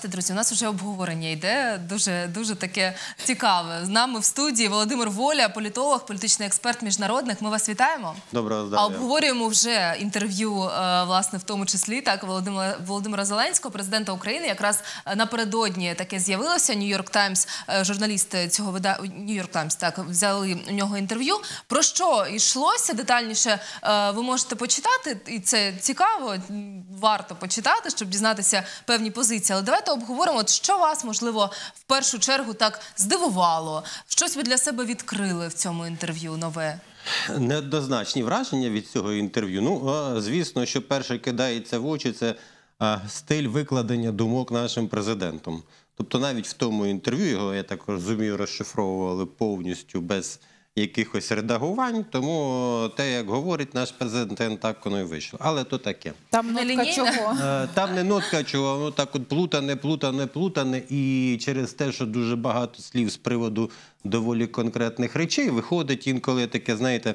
бачите, друзі, у нас вже обговорення йде дуже дуже таке цікаве. З нами в студії Володимир Воля, політолог, політичний експерт міжнародних. Ми вас вітаємо. Доброго здоров'я. А обговорюємо вже інтерв'ю, е, власне, в тому числі так Володимира Володимира Зеленського, президента України. Якраз е, напередодні таке з'явилося. Нью-Йорк Таймс, е, журналісти цього вида Нью-Йорк Таймс. Так взяли у нього інтерв'ю. Про що йшлося детальніше? Ви можете почитати, і це цікаво. Варто почитати, щоб дізнатися певні позиції. Але давайте. Давайте обговоримо, що вас можливо в першу чергу так здивувало. Щось ви для себе відкрили в цьому інтерв'ю нове. Неоднозначні враження від цього інтерв'ю. Ну звісно, що перше кидається в очі, це стиль викладення думок нашим президентом. Тобто, навіть в тому інтерв'ю його я так розумію, розшифровували повністю без якихось редагувань. Тому те, як говорить наш президент, так воно і вийшло. Але то таке. Там не нотка чого? Е, там не нотка чого, воно так от плутане, плутане, плутане. І через те, що дуже багато слів з приводу доволі конкретних речей, виходить інколи таке, знаєте,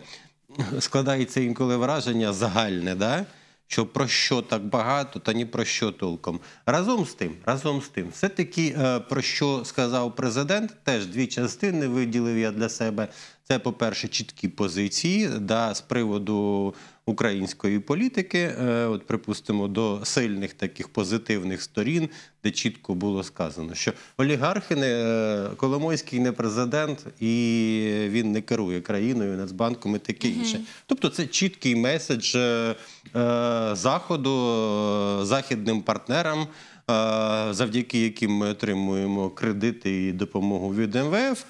складається інколи враження загальне. Да? що про що так багато, та ні про що толком. Разом з тим, разом з тим, все таки е, про що сказав президент, теж дві частини виділив я для себе. Це, по перше, чіткі позиції да, з приводу української політики, е, от припустимо, до сильних таких позитивних сторін, де чітко було сказано, що олігархи не е, Коломойський не президент і він не керує країною, Нацбанком і таке інше. Тобто, це чіткий меседж е, заходу західним партнерам. Завдяки яким ми отримуємо кредити і допомогу від МВФ,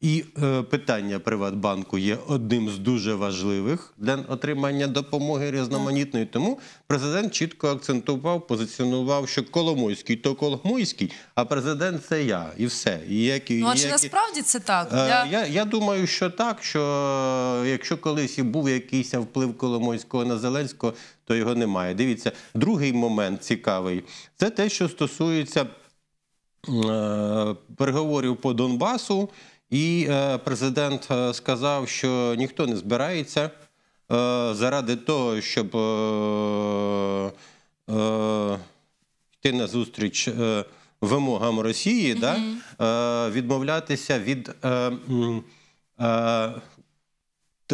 і е, питання Приватбанку є одним з дуже важливих для отримання допомоги різноманітної. Тому президент чітко акцентував, позиціонував, що Коломойський то Коломойський, а президент це я і все. І як, і, ну, а чи як... насправді це так? Е, я... я я думаю, що так. Що е, якщо колись і був якийсь вплив Коломойського на Зеленського, то його немає. Дивіться, другий момент цікавий це те, що стосується е, переговорів по Донбасу. І е, президент е, сказав, що ніхто не збирається е, заради того, щоб йти на зустріч вимогам Росії, відмовлятися від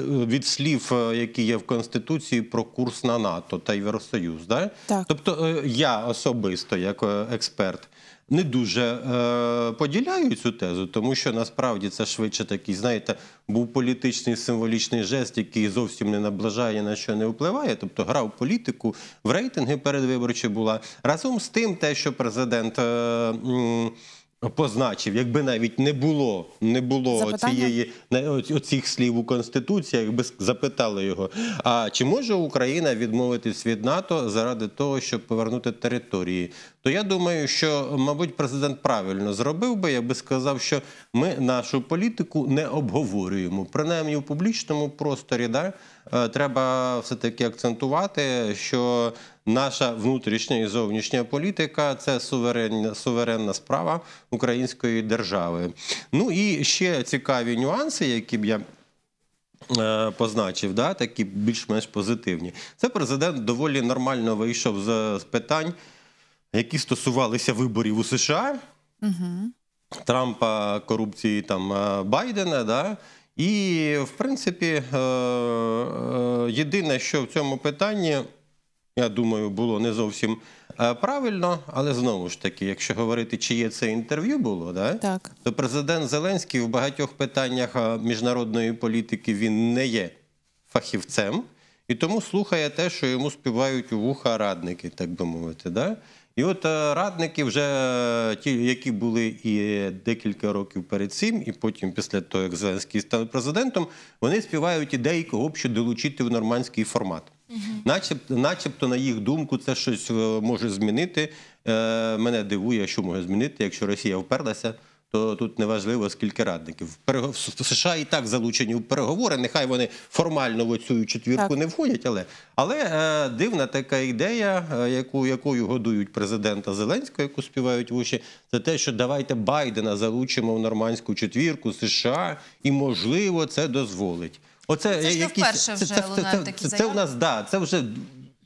від слів, е, які є в Конституції про курс на НАТО та Євросоюз. Да? Так. Тобто е, я особисто, як е, експерт, не дуже е, поділяю цю тезу, тому що насправді це швидше такий, знаєте, був політичний символічний жест, який зовсім не наближає на що не впливає. Тобто грав політику в рейтинги передвиборчі була разом з тим, те, що президент. Е, Позначив, якби навіть не було не було Запитання? цієї оцих слів у конституції, якби запитали його. А чи може Україна відмовитись від НАТО заради того, щоб повернути території? То я думаю, що мабуть президент правильно зробив би, якби сказав, що ми нашу політику не обговорюємо, принаймні в публічному просторі. Да? Е, треба все таки акцентувати, що наша внутрішня і зовнішня політика це суверенна суверенна справа української держави. Ну і ще цікаві нюанси, які б я. Е, позначив, да, такі більш-менш позитивні. Це президент доволі нормально вийшов з питань, які стосувалися виборів у США, угу. Трампа, корупції там е, Байдена. да, і, в принципі, е, е, єдине, що в цьому питанні, я думаю, було не зовсім е, правильно, але знову ж таки, якщо говорити, чиє це інтерв'ю було, да? так. то президент Зеленський в багатьох питаннях міжнародної політики він не є фахівцем і тому слухає те, що йому співають у вуха радники, так би мовити. Да? І от е, радники, вже е, ті, які були і декілька років перед цим, і потім, після того, як Зеленський став президентом, вони співають ідеї, кого б ще долучити в нормандський формат. Угу. Начебто, начебто, на їх думку, це щось е, може змінити. Мене дивує, що може змінити, якщо Росія вперлася то тут неважливо, скільки радників в США і так залучені в переговори. Нехай вони формально в цю четвірку так. не входять, але але е, дивна така ідея, е, яку якою годують президента Зеленського, яку співають в уші, це те, що давайте Байдена залучимо в нормандську четвірку США, і можливо це дозволить. Оце це якісь, вперше вже це, це, це, це, це, це у нас да це вже.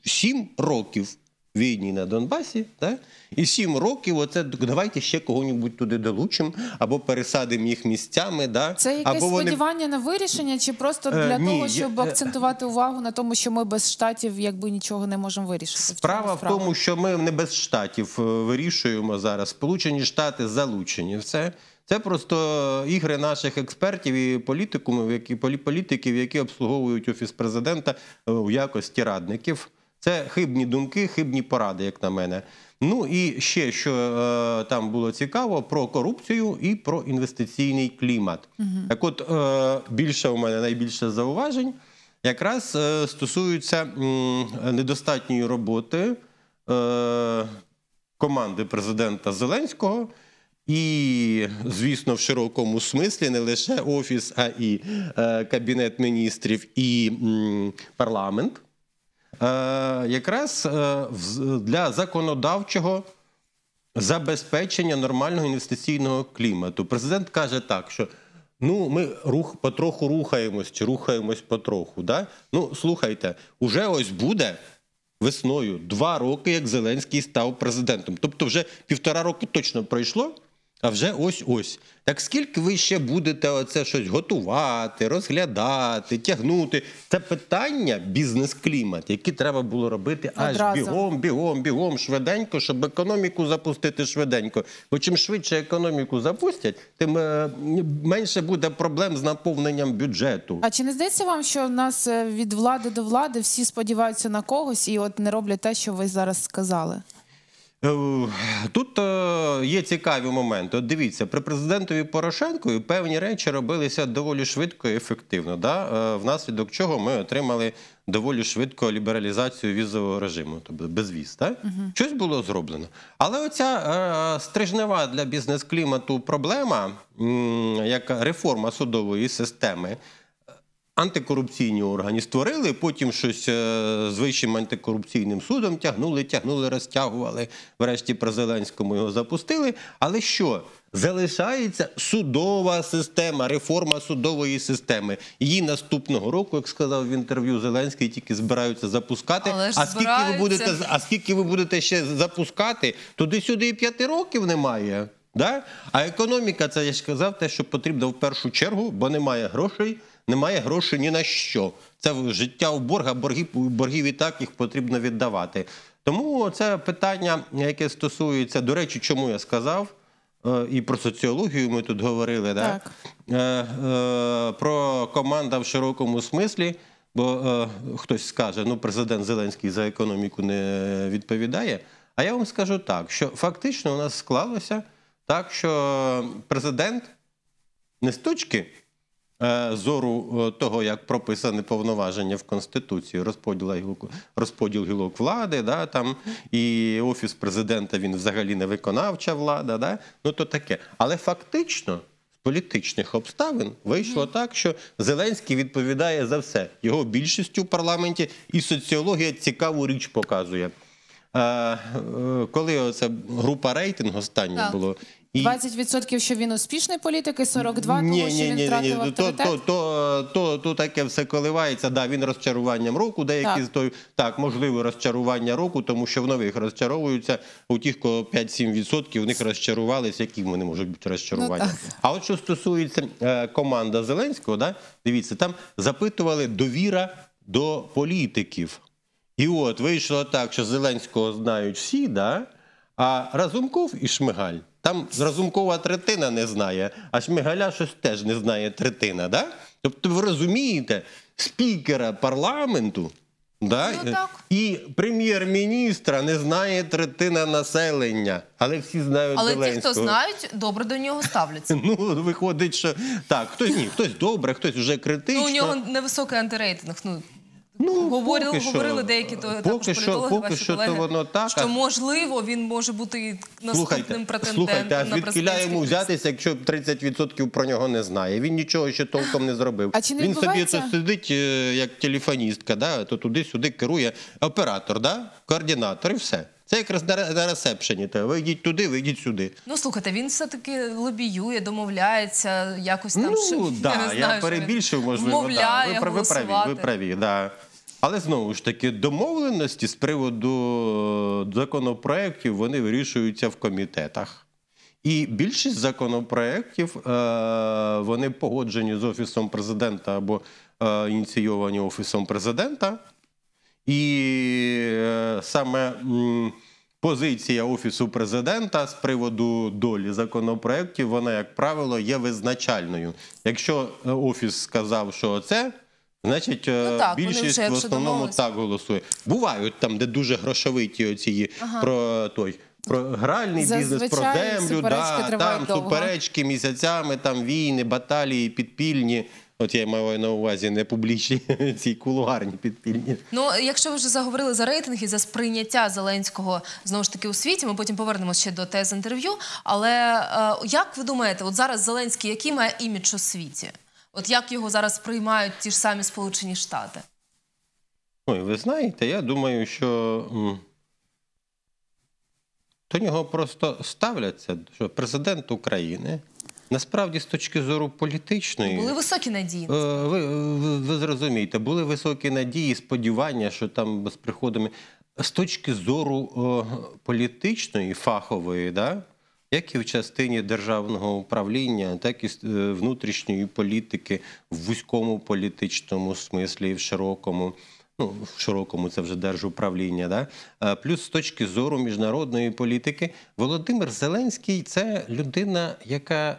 Сім років війні на Донбасі, так? і сім років оце давайте ще кого-нібудь туди долучимо або пересадимо їх місцями. Да? Це якесь або вони... сподівання на вирішення, чи просто е, для е, ні, того, щоб я... Е, акцентувати увагу на тому, що ми без штатів якби нічого не можемо вирішити? Справа в, в тому, що ми не без штатів е, вирішуємо зараз. Сполучені Штати залучені все. Це просто ігри наших експертів і політикумів, які політиків, які обслуговують офіс президента в якості радників. Це хибні думки, хибні поради, як на мене. Ну і ще що е, там було цікаво, про корупцію і про інвестиційний клімат. Угу. Так, от е, більше у мене найбільше зауважень якраз е, стосується е, недостатньої роботи е, команди президента Зеленського. І, звісно, в широкому смислі не лише офіс, а і е, кабінет міністрів і м, парламент. Е, якраз е, для законодавчого забезпечення нормального інвестиційного клімату. Президент каже так, що ну ми рух потроху рухаємось чи рухаємось потроху. Да? Ну слухайте, уже ось буде. Весною два роки, як Зеленський став президентом. Тобто, вже півтора роки точно пройшло, а вже ось ось. Так скільки ви ще будете оце щось готувати, розглядати, тягнути? Це питання бізнес-клімат, які треба було робити аж Одразу. бігом, бігом, бігом, швиденько, щоб економіку запустити швиденько. Бо чим швидше економіку запустять, тим е, менше буде проблем з наповненням бюджету. А чи не здається вам, що в нас е, від влади до влади всі сподіваються на когось і от не роблять те, що ви зараз сказали? Е, тут е, є цікаві моменти. От Дивіться, при президентові Порошенкові певні речі робилися доволі швидко і ефективно, да? Е, внаслідок чого ми отримали доволі швидко лібералізацію візового режиму, тобто безвіз. Так? Угу. Щось було зроблено. Але оця стрижнева для бізнес-клімату проблема, як реформа судової системи. Антикорупційні органи створили, потім щось е, з вищим антикорупційним судом тягнули, тягнули, розтягували. Врешті про Зеленському його запустили. Але що? Залишається судова система, реформа судової системи. Її наступного року, як сказав в інтерв'ю Зеленський, тільки збираються запускати. Але а скільки збираються. ви будете а скільки ви будете ще запускати? Туди-сюди і п'яти років немає. Да? А економіка, це я ж казав, те, що потрібно в першу чергу, бо немає грошей немає грошей ні на що. Це життя у борга, борги, боргів і так їх потрібно віддавати. Тому це питання, яке стосується, до речі, чому я сказав, е, і про соціологію ми тут говорили, так. Да? Е, е, про команда в широкому смислі. Бо хтось скаже, ну президент Зеленський за економіку не відповідає. А я вам скажу так, що фактично у нас склалося так, що президент не з точки. Е, зору е, того, як прописане повноваження в Конституції, розподіл гілок, розподіл гілок влади, да, там, і Офіс президента він взагалі не виконавча влада. Да, ну то таке. Але фактично. з Політичних обставин вийшло так, що Зеленський відповідає за все. Його більшістю в парламенті, і соціологія цікаву річ показує. Е, коли оця група рейтинг останнє було, і... 20% що він успішний політик і 42, ні, тому що він ні, втратив ні. То, авторитет? то, то, то, то таке все коливається. Да, він розчаруванням року. Деякі так. з той так, можливо, розчарування року, тому що в нових розчаровуються у тих, кого 5-7% у них розчарувалися, які вони можуть бути розчарування. Ну, а от що стосується е, команда Зеленського, да, дивіться, там запитували довіра до політиків. І от вийшло так, що Зеленського знають всі, да, а Разумков і Шмигаль. Там разумкова третина не знає, а Шмигаля щось теж не знає третина. Да? Тобто, ви розумієте, спікера парламенту да? Ну, так. і прем'єр-міністра не знає третина населення, але всі знають але Зеленського. ті, хто знають, добре до нього ставляться. Ну, виходить, що так, хтось ні, хтось добре, хтось вже критично. Ну, у нього невисокий антирейтинг. Ну Ну, Говорили, поки говорили що, деякі то поки також що, політологи, поки ваші що колеги, то воно так. що можливо він може бути і наступним претендентом слухайте, а на йому взятися, якщо 30% про нього не знає. Він нічого ще толком не зробив. А чи не він собі відбувається- то сидить е, як телефоністка, да? то туди-сюди керує оператор, да? координатор і все. Це якраз на, ресепшені. Та ви туди, вийдіть сюди. Ну слухайте, він все таки лобіює, домовляється, якось там Ну, щось, да, я що він перебільшив, можливо, да. Ви, пра- ви праві, ви праві, да. Але знову ж таки, домовленості з приводу е, законопроєктів вони вирішуються в комітетах. І більшість законопроєктів е, вони погоджені з Офісом президента або е, ініційовані Офісом президента. І саме позиція Офісу президента з приводу долі законопроєктів, вона, як правило, є визначальною. Якщо Офіс сказав, що це. Значить, е, ну, так, більшість вже, в основному так голосує. Бувають там, де дуже грошовиті оці ага. про той. Про гральний Зазвичай бізнес, про землю, да, там довго. суперечки місяцями, там війни, баталії, підпільні. От я маю на увазі не публічні ці кулуарні підпільні. Ну якщо ви вже заговорили за рейтинги, за сприйняття Зеленського знову ж таки у світі, ми потім повернемося ще до тез інтерв'ю. Але е, як ви думаєте, от зараз Зеленський який має імідж у світі? От як його зараз приймають ті ж самі Сполучені Штати? Ну, ви знаєте, я думаю, що до нього просто ставляться, що президент України. Насправді, з точки зору політичної були високі надії. Е, ви, ви, ви зрозумієте, були високі надії, сподівання, що там з приходами з точки зору о, політичної, фахової, да, як і в частині державного управління, так і е, внутрішньої політики в вузькому політичному смислі, в широкому. Ну, в широкому це вже держуправління, да? Е, плюс з точки зору міжнародної політики, Володимир Зеленський це людина, яка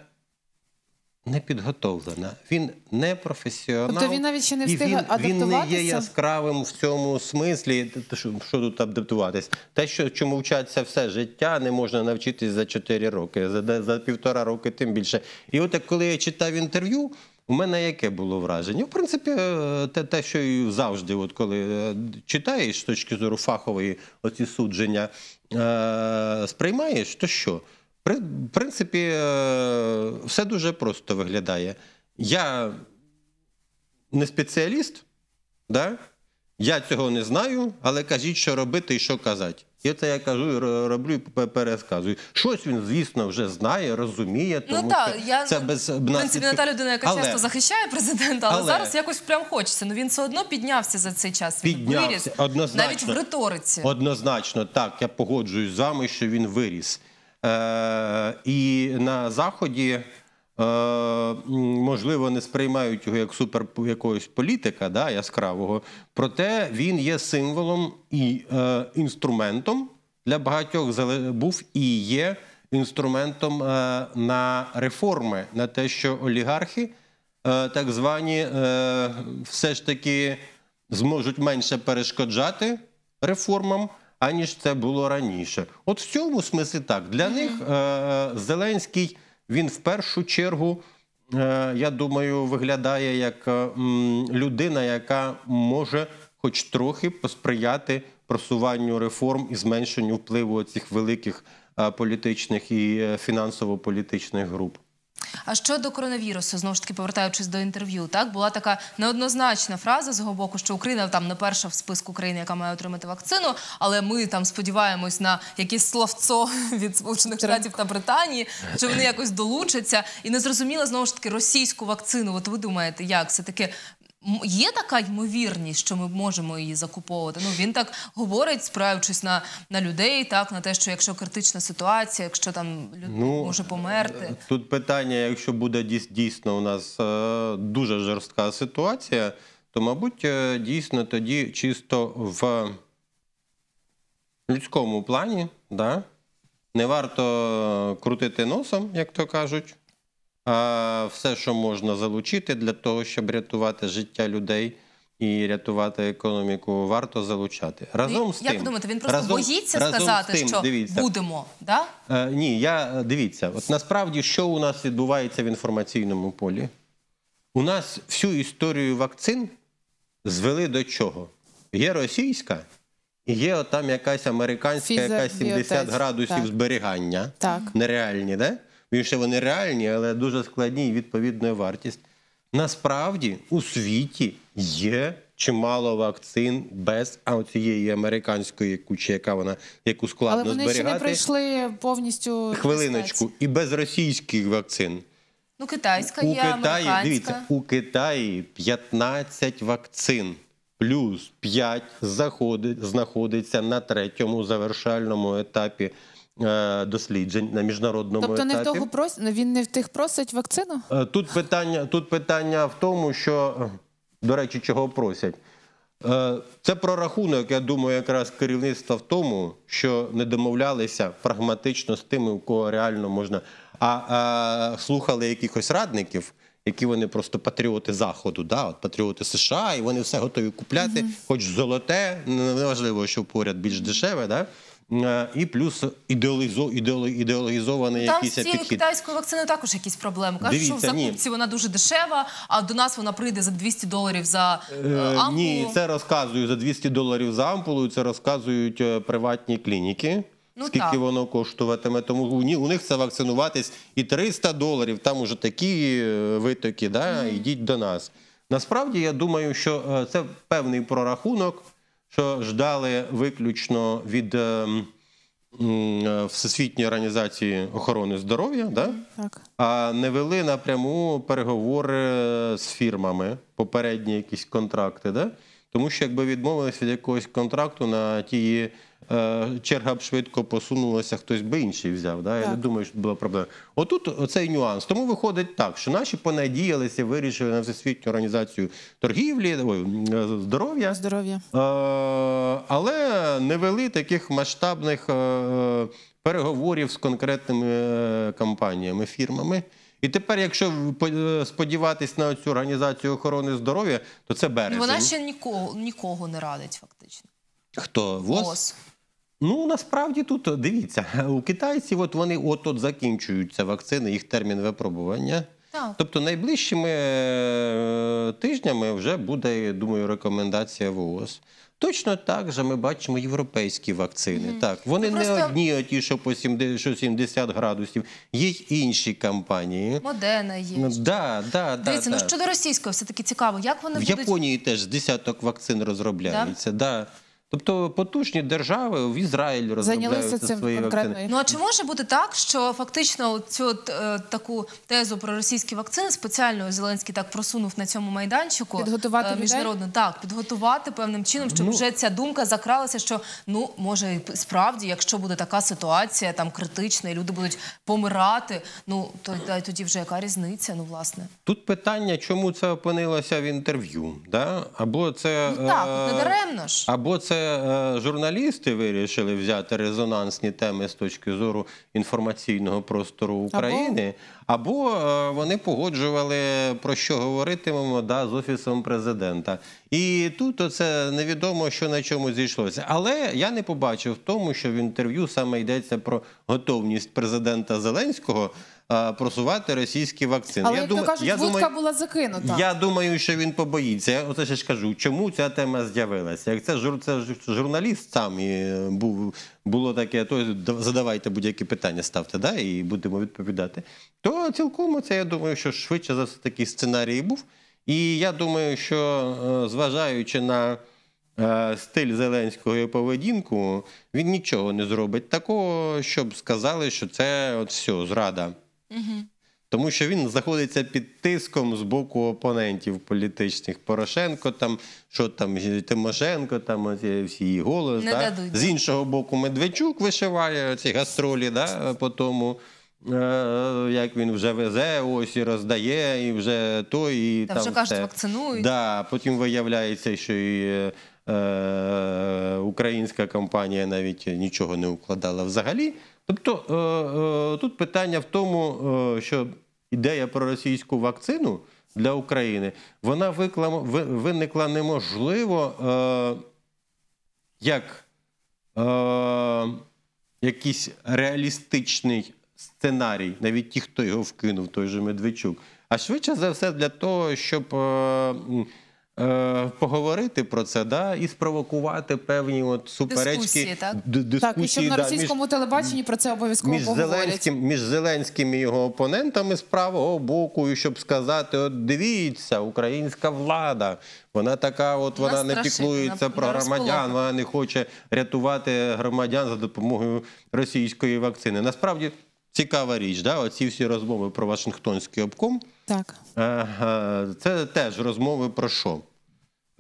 не підготовлена, він не професіонал. Тобто він навіть ще не встиг він, адаптуватися? Він не є яскравим в цьому смислі. Що, що тут адаптуватись? Те, що чому вчаться все життя, не можна навчитись за 4 роки, за за півтора роки, тим більше. І от коли я читав інтерв'ю, у мене яке було враження? В принципі, е, те, те що і завжди, от коли е, читаєш з точки зору фахової оці судження, е, сприймаєш, то що? В принципі, е, все дуже просто виглядає. Я не спеціаліст, да? я цього не знаю, але кажіть, що робити і що казати. І це я кажу, роблю і пересказую. Щось він, звісно, вже знає, розуміє. Ну тому ну так, я це без в принципі не та людина, яка але, часто захищає президента, але, але зараз якось прям хочеться. Ну він все одно піднявся за цей час. Він піднявся, виріс однозначно навіть в риториці. Однозначно, так я погоджуюсь з вами, що він виріс. Е, і на Заході. Е, можливо, не сприймають його як супер якогось політика да, яскравого, проте він є символом і е, інструментом для багатьох був і є інструментом на реформи, на те, що олігархи, так звані, все ж таки зможуть менше перешкоджати реформам аніж це було раніше. От в цьому смислі так для них е, е, Зеленський він в першу чергу. Е, я думаю, виглядає як е, людина, яка може хоч трохи посприяти просуванню реформ і зменшенню впливу цих великих політичних і фінансово-політичних груп. А щодо коронавірусу, знову ж таки повертаючись до інтерв'ю, так була така неоднозначна фраза з його боку, що Україна там не перша в списку країн, яка має отримати вакцину, але ми там сподіваємось на якісь словцо від Сполучених Штатів та Британії, що вони якось долучаться, і не зрозуміла знову ж таки російську вакцину. От ви думаєте, як це таки Є така ймовірність, що ми можемо її закуповувати. Ну він так говорить, справившись на на людей, так на те, що якщо критична ситуація, якщо там людина ну, може померти, е, тут питання: якщо буде дійсно у нас е, дуже жорстка ситуація, то мабуть е, дійсно тоді чисто в людському плані, да, не варто крутити носом, як то кажуть а все, що можна залучити для того, щоб рятувати життя людей. І рятувати економіку варто залучати ну, разом з тим. Як думаєте, він просто разом, боїться разом сказати, тим, що дивіться. будемо? Да? Е, ні, я е, дивіться. От насправді, що у нас відбувається в інформаційному полі? У нас всю історію вакцин звели до чого? Є російська і є там якась американська, Фізер, яка 70 біотез. градусів так. зберігання, так нереальні, да? більше ну, вони реальні, але дуже складні і відповідною вартість. Насправді у світі є чимало вакцин без а цієї американської кучі, яка вона яку складно зберігати. Але вони зберігати. ще не пройшли повністю хвилиночку і без російських вакцин. Ну, китайська у є Китаї, американська. дивіться у Китаї 15 вакцин. Плюс 5 заходить, знаходиться на третьому завершальному етапі Е, досліджень на міжнародному тобто етапі. Тобто прос... він не в тих просить вакцину? Е, тут питання, тут питання в тому, що до речі, чого просять. Е, це про рахунок, я думаю, якраз керівництва в тому, що не домовлялися прагматично з тими, у кого реально можна, а, а слухали якихось радників, які вони просто патріоти Заходу, да, от патріоти США, і вони все готові купляти, угу. хоч золоте, неважливо, що поряд більш дешеве. Да? Е, і плюс ідеалізо, ідеали, ідеалізований Там якийсь підхід. Там з цією китайською вакциною також якісь проблеми. Кажуть, Дивіться, що в закупці ні. вона дуже дешева, а до нас вона прийде за 200 доларів за е, е ампулу. Ні, це розказують за 200 доларів за ампулу, це розказують е, приватні клініки. Ну, Скільки так. воно коштуватиме, тому у них це вакцинуватись і 300 доларів, там уже такі витоки, да, mm. йдіть до нас. Насправді, я думаю, що це певний прорахунок, що ждали виключно від е, е, Всесвітньої організації охорони здоров'я, да? так. а не вели напряму переговори е, з фірмами, попередні якісь контракти, да? тому що якби відмовилися від якогось контракту на тії. Е, черга б швидко посунулася, хтось би інший взяв. Да? Я не думаю, що була проблема. Отут цей нюанс. Тому виходить так, що наші понадіялися, вирішили на всесвітню організацію торгівлі, ой, е, здоров'я, здоров'я. Е, але не вели таких масштабних переговорів з конкретними компаніями, фірмами. І тепер, якщо сподіватись на цю організацію охорони здоров'я, то це березень. Вона ще нікого нікого не радить, фактично. Хто ВОЗ? ВОЗ. Ну насправді тут дивіться, у китайців от вони от от закінчуються вакцини, їх термін випробування. Так. Тобто найближчими е, тижнями вже буде, думаю, рекомендація ВООЗ. Точно так же ми бачимо європейські вакцини. Mm -hmm. Так, вони Це ну, не одні, а ті, що по 70 градусів, є інші компанії. Модена є. Ну, да, да, Дивіться, ну, да, ну щодо російської, все таки цікаво, як вони в будуть… В Японії теж десяток вакцин розробляється. Да? Да. Тобто потужні держави в Ізраїлі розробляються цим конкретно. Ну а чи може бути так, що фактично цю е, таку тезу про російські вакцини спеціально Зеленський так просунув на цьому майданчику підготувати е, міжнародно так підготувати певним чином, щоб ну, вже ця думка закралася, що ну може справді, якщо буде така ситуація, там критична, і люди будуть помирати. Ну то тоді вже яка різниця? Ну власне тут питання, чому це опинилося в інтерв'ю, да або це ну, так, е, не даремно ж або це е, журналісти вирішили взяти резонансні теми з точки зору інформаційного простору України, або, або е, вони погоджували про що говоритимемо да, з офісом президента. І тут оце невідомо, що на чому зійшлося. Але я не побачив в тому, що в інтерв'ю саме йдеться про готовність президента Зеленського. Е, просувати російські вакцини. Але як то кажуть, вудка була закинута. Я думаю, що він побоїться. Я оце ще ж кажу, чому ця тема з'явилася? Як це жур журналіст сам е, був було таке, то задавайте будь-які питання, ставте, і будемо відповідати. То цілком це я думаю, що швидше за все такий сценарій був. І я думаю, що е, зважаючи на стиль зеленського і поведінку, він нічого не зробить такого, щоб сказали, що це от все зрада тому що він знаходиться під тиском з боку опонентів політичних Порошенко, там що там Тимошенко, там оці всі голос. да? З іншого боку, Медведчук вишиває ці гастролі, да? по тому, е- як він вже везе, ось і роздає, і вже той, Та там вже кажуть, вакцинують. Да, Потім виявляється, що і е, Е, українська компанія навіть нічого не укладала взагалі. Тобто е, е, тут питання в тому, що ідея про російську вакцину для України вона виникла неможливо як якийсь реалістичний сценарій, навіть ті, хто його вкинув, той же Медведчук. А швидше за все для того, щоб е, поговорити про це, да, і спровокувати певні от суперечки дискусії, так? дискусії так, і щоб на да, російському між, телебаченні про це обов'язково між Зеленським, між Зеленським і його опонентами з правого боку, і щоб сказати: от дивіться, українська влада. Вона така, от вона, вона не піклується про громадян, вона не хоче рятувати громадян за допомогою російської вакцини. Насправді цікава річ, да, оці всі розмови про Вашингтонський обком. Так. Це теж розмови про що?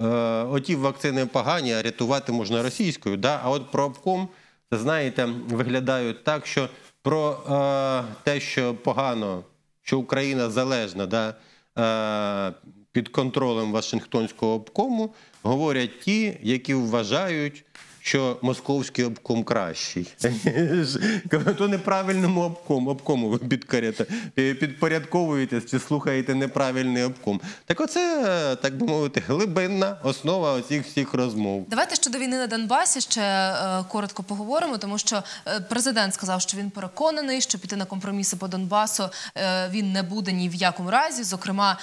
Е, оті вакцини погані, а рятувати можна російською. Да? А от про обком, знаєте, виглядають так, що про е, те, що погано, що Україна залежна да? Е, під контролем Вашингтонського обкому, говорять ті, які вважають що московський обком кращий. То неправильному обкому, обкому ви е, підпорядковуєтесь чи слухаєте неправильний обком. Так оце, е, так би мовити, глибинна основа оцих всіх розмов. Давайте щодо війни на Донбасі ще е, коротко поговоримо, тому що президент сказав, що він переконаний, що піти на компроміси по Донбасу він не буде ні в якому разі, зокрема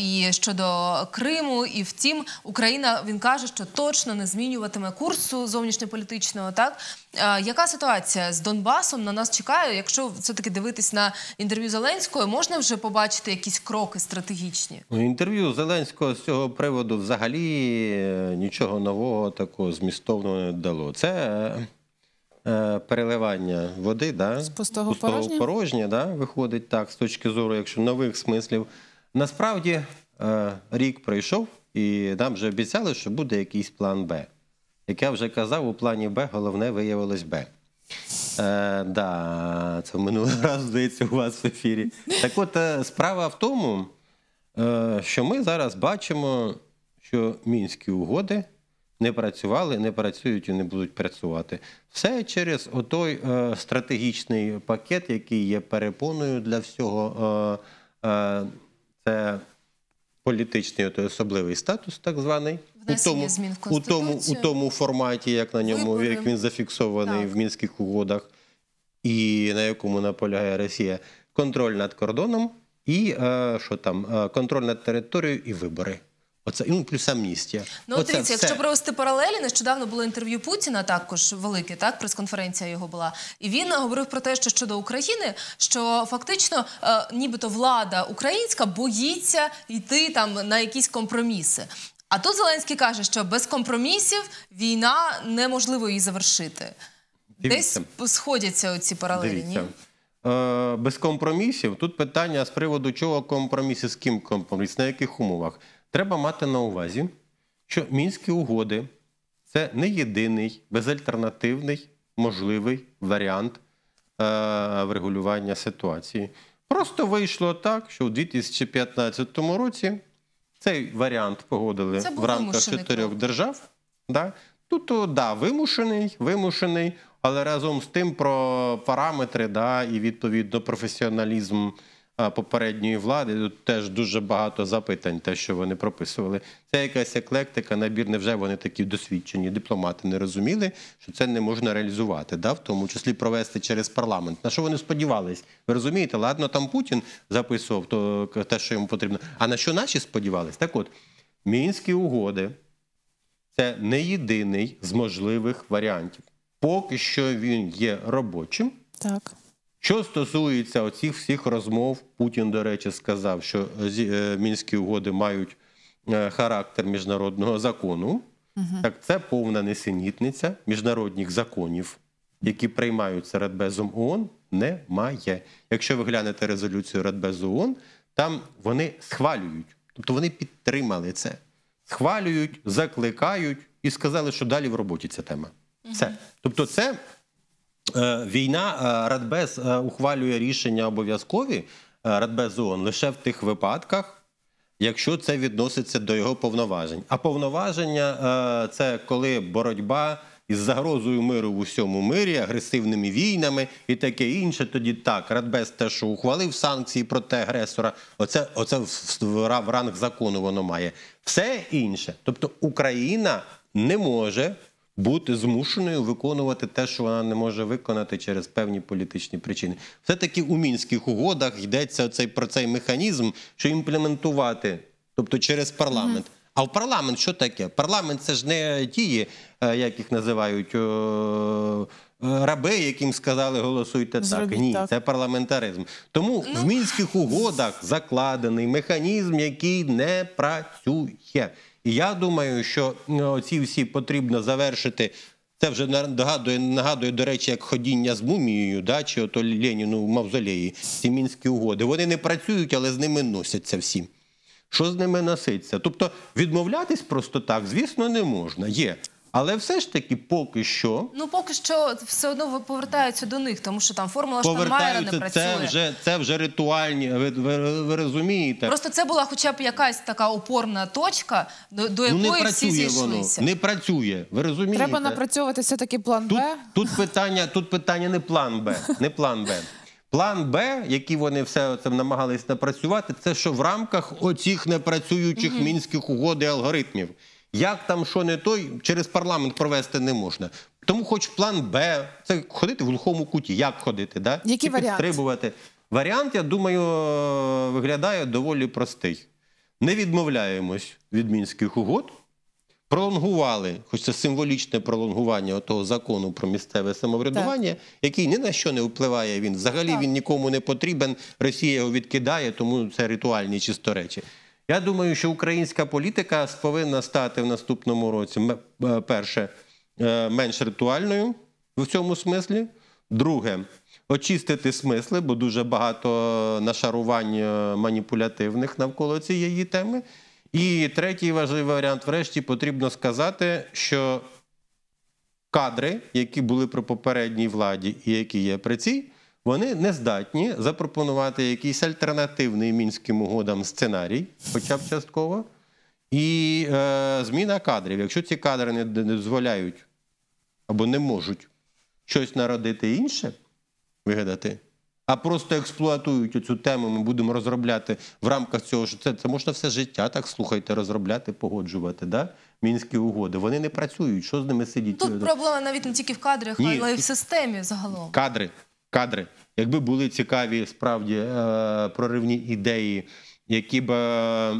і щодо Криму. І втім, Україна він каже, що точно не змінюватиме курсу зовнішньої зовнішньополітичного. Так а, яка ситуація з Донбасом на нас чекає? Якщо все таки дивитись на інтерв'ю Зеленського, можна вже побачити якісь кроки стратегічні? Ну, інтерв'ю Зеленського з цього приводу взагалі е, нічого нового такого змістовного не дало. Це е, е, Переливання води да? з пустого, пустого порожня, порожня да? виходить так, з точки зору, якщо нових смислів. Насправді рік пройшов, і нам вже обіцяли, що буде якийсь план Б. Як я вже казав, у плані Б головне виявилось Б. Е, да, Це минулого раз здається у вас в ефірі. Так от е, справа в тому, е, що ми зараз бачимо, що мінські угоди не працювали, не працюють і не будуть працювати. Все через той е, стратегічний пакет, який є перепоною для всього. це політичний особливий статус, так званий, у тому, змін в у тому у тому форматі, як на ньому Вибори. як він зафіксований так. в мінських угодах, і на якому наполягає Росія контроль над кордоном і е, що там е, контроль над територією і вибори. Оце ну плюс амністія. Ну Оце дивіться, все. якщо провести паралелі, нещодавно було інтерв'ю Путіна, також велике, так прес-конференція його була, і він говорив про те, що щодо України, що фактично, е, нібито влада українська боїться йти там на якісь компроміси. А тут Зеленський каже, що без компромісів війна неможливо її завершити. Дивіться. Десь сходяться оці паралелі. Дивіться. ні? Е, без компромісів тут питання з приводу чого компроміси, з ким компроміс, на яких умовах треба мати на увазі, що мінські угоди це не єдиний безальтернативний можливий варіант е, врегулювання ситуації. Просто вийшло так, що у 2015 році цей варіант погодили в рамках чотирьох держав. Да? Тут, да, вимушений, вимушений, але разом з тим про параметри да, і відповідно професіоналізм попередньої влади. Тут теж дуже багато запитань, те, що вони прописували. Це якась еклектика, набір. Невже вони такі досвідчені дипломати не розуміли, що це не можна реалізувати, да? в тому числі провести через парламент. На що вони сподівались? Ви розумієте? Ладно, там Путін записував то, те, що йому потрібно. А на що наші сподівались? Так от мінські угоди. Це не єдиний з можливих варіантів. Поки що він є робочим. Так. Що стосується оцих всіх розмов, Путін, до речі, сказав, що е, е, мінські угоди мають е, характер міжнародного закону, угу. так це повна несенітниця міжнародних законів, які приймаються Радбезом ООН, немає. Якщо ви глянете резолюцію Радбезу ООН, там вони схвалюють, тобто вони підтримали це, схвалюють, закликають і сказали, що далі в роботі ця тема. Все. Тобто, це Е, війна е, Радбез е, ухвалює рішення обов'язкові Радбез ООН лише в тих випадках, якщо це відноситься до його повноважень. А повноваження це коли боротьба із загрозою миру в усьому мирі, агресивними війнами і таке інше. Тоді так, Радбез те, що ухвалив санкції проти агресора, оце оце в ранг закону воно має. Все інше, тобто Україна не може бути змушеною виконувати те, що вона не може виконати через певні політичні причини. Все таки у мінських угодах йдеться цей про цей механізм, що імплементувати, тобто через парламент. Угу. А в парламент що таке? Парламент це ж не ті, е, як їх називають. Е, раби, яким сказали, голосуйте Зробіть так. Ні, так. це парламентаризм. Тому в ну. мінських угодах закладений механізм, який не працює. І я думаю, що ці всі потрібно завершити. Це вже нагадує, нагадує, до речі, як ходіння з мумією, да, чи ото Леніну в Мавзолеї, ці мінські угоди. Вони не працюють, але з ними носяться всі. Що з ними носиться? Тобто відмовлятись просто так, звісно, не можна. Є але все ж таки, поки що, ну поки що, все одно повертаються до них, тому що там формула Штайнмайера не працює. Це вже це вже ритуальні. Ви, ви, ви розумієте? Просто це була, хоча б якась така опорна точка, до, до ну, якої ну, всі зійшлися. Воно. Не працює. Ви розумієте? Треба напрацьовувати все таки план Б. Тут, питання, тут питання не план Б, не план Б. План Б, який вони все це намагались напрацювати, це що в рамках оцих непрацюючих mm мінських угод і алгоритмів. Як там що не той, через парламент провести не можна. Тому, хоч план Б, це ходити в глухому куті. Як ходити? да? Які варіанти? Варіант, я думаю, виглядає доволі простий. Не відмовляємось від мінських угод. Пролонгували, хоч це символічне пролонгування того закону про місцеве самоврядування, так. який ні на що не впливає. Він взагалі так. він нікому не потрібен. Росія його відкидає, тому це ритуальні чисто речі. Я думаю, що українська політика повинна стати в наступному році е, перше е, менш ритуальною в цьому смислі. Друге, очистити смисли, бо дуже багато нашарувань е, маніпулятивних навколо цієї теми. І третій важливий варіант, врешті, потрібно сказати, що кадри, які були при попередній владі і які є при цій, вони не здатні запропонувати якийсь альтернативний мінським угодам сценарій, хоча б частково, і е, зміна кадрів. Якщо ці кадри не дозволяють або не можуть щось народити інше, вигадати, а просто експлуатують цю тему, ми будемо розробляти в рамках цього, що це, це можна все життя, так слухайте, розробляти, погоджувати. Да? Мінські угоди, вони не працюють. Що з ними сидіть? Тут проблема навіть не тільки в кадрах, Ні, але й в системі загалом. Кадри кадри, якби були цікаві справді е, проривні ідеї, які б, е,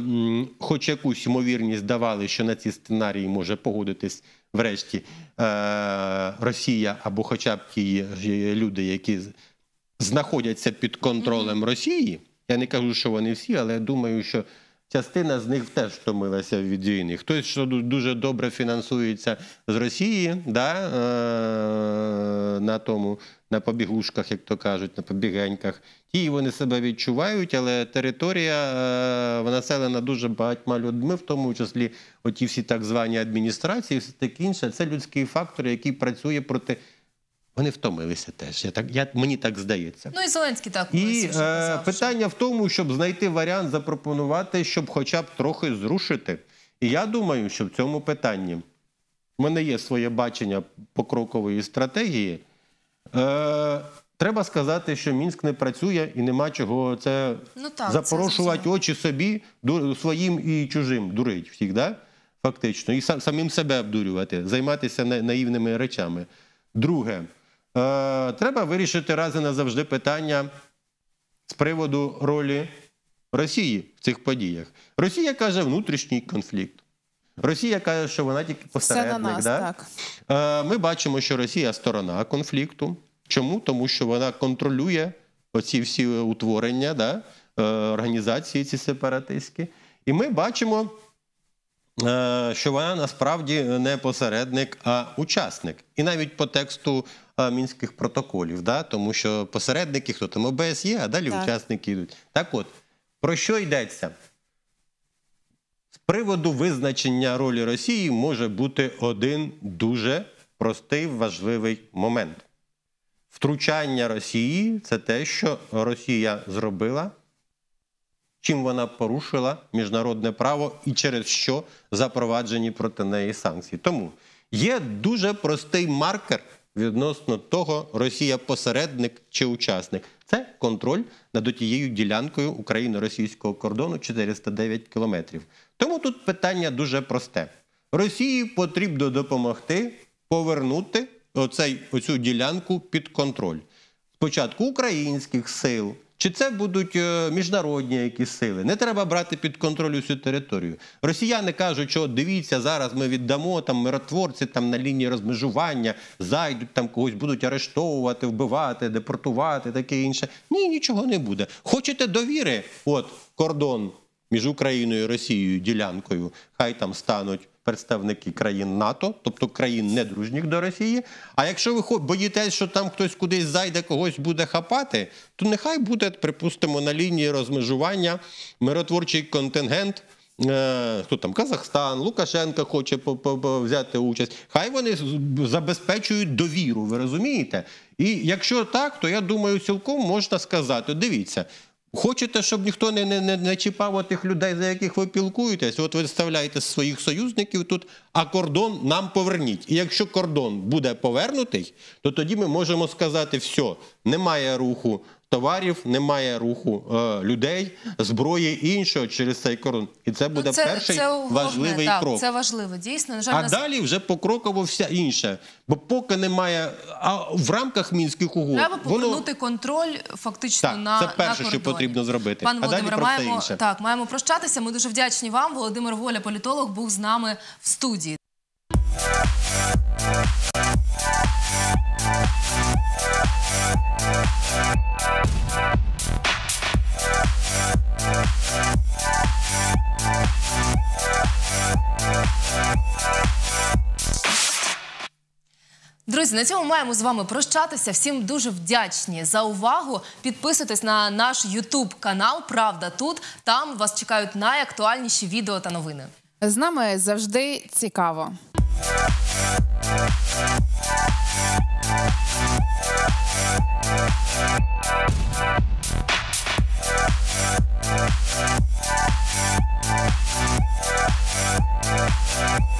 хоч якусь ймовірність давали, що на ці сценарії може погодитись врешті е, Росія або, хоча б ті люди, які знаходяться під контролем Росії. Я не кажу, що вони всі, але я думаю, що Частина з них теж втомилася від війни. Хтось, що дуже добре фінансується з Росії, да, е, на тому, на побігушках, як то кажуть, на побігеньках. Ті вони себе відчувають, але територія е, населена дуже багатьма людьми, в тому числі оті всі так звані адміністрації, все таке інше. Це людський фактор, який працює проти. Вони втомилися теж. Я так я мені так здається. Ну і Зеленський так і е, питання в тому, щоб знайти варіант, запропонувати, щоб хоча б трохи зрушити. І я думаю, що в цьому питанні в мене є своє бачення покрокової стратегії. Е, Треба сказати, що Мінськ не працює і нема чого це ну, так, запорошувати це очі собі, своїм і чужим дурить всіх, да? фактично, і самим себе обдурювати, займатися наївними речами. Друге. Е, треба вирішити раз і назавжди питання з приводу ролі Росії в цих подіях. Росія каже внутрішній конфлікт. Росія каже, що вона тільки посередник. Все на нас, да? так. Е, ми бачимо, що Росія сторона конфлікту. Чому? Тому що вона контролює оці всі утворення да? Е, організації, ці сепаратистські. І ми бачимо, що вона насправді не посередник, а учасник. І навіть по тексту Е, мінських протоколів, да? тому що посередники, хто там ОБСЄ, а далі так. учасники йдуть. Так от, про що йдеться? З приводу визначення ролі Росії може бути один дуже простий важливий момент. Втручання Росії це те, що Росія зробила, чим вона порушила міжнародне право і через що запроваджені проти неї санкції. Тому є дуже простий маркер відносно того, Росія посередник чи учасник. Це контроль над тією ділянкою україно-російського кордону 409 кілометрів. Тому тут питання дуже просте: Росії потрібно допомогти повернути оцей, оцю ділянку під контроль. Спочатку українських сил, чи це будуть е, міжнародні якісь сили? Не треба брати під контроль усю територію. Росіяни кажуть, що дивіться, зараз ми віддамо там миротворці там на лінії розмежування, зайдуть там когось, будуть арештовувати, вбивати, депортувати, таке інше. Ні, нічого не буде. Хочете довіри? От кордон між Україною і Росією, ділянкою, хай там стануть представники країн НАТО, тобто країн недружніх до Росії. А якщо ви боїтесь, що там хтось кудись зайде, когось буде хапати, то нехай буде, припустимо, на лінії розмежування миротворчий контингент. Е, хто там Казахстан, Лукашенка хоче взяти участь? Хай вони забезпечують довіру, ви розумієте? І якщо так, то я думаю, цілком можна сказати: дивіться, Хочете, щоб ніхто не не, не, не чіпав тих людей, за яких ви пілкуєтесь? От ви ставляєте своїх союзників тут, а кордон нам поверніть. І якщо кордон буде повернутий, то тоді ми можемо сказати, все, немає руху товарів, немає руху е, людей, зброї і іншого через цей корон. І це буде ну, це, перший це уголовне, важливий так, крок. Це важливо, дійсно. На жаль, а нас... далі вже покроково все інше. Бо поки немає а в рамках мінських угод треба повернути воно... контроль фактично так, на це перше, на що потрібно зробити. Пан а далі маємо інше. так. Маємо прощатися. Ми дуже вдячні вам. Володимир Воля, політолог, був з нами в студії. Друзі, на цьому маємо з вами прощатися. Всім дуже вдячні за увагу. Підписуйтесь на наш Ютуб канал Правда тут. Там вас чекають найактуальніші відео та новини. З нами завжди цікаво. We'll be right back.